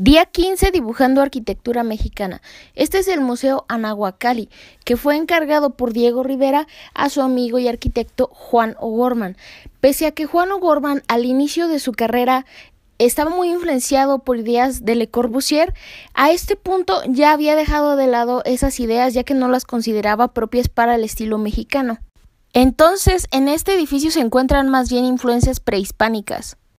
Día 15 dibujando arquitectura mexicana. Este es el Museo Anahuacalli, que fue encargado por Diego Rivera a su amigo y arquitecto Juan O'Gorman. Pese a que Juan O'Gorman al inicio de su carrera estaba muy influenciado por ideas de Le Corbusier, a este punto ya había dejado de lado esas ideas ya que no las consideraba propias para el estilo mexicano. Entonces, en este edificio se encuentran más bien influencias prehispánicas.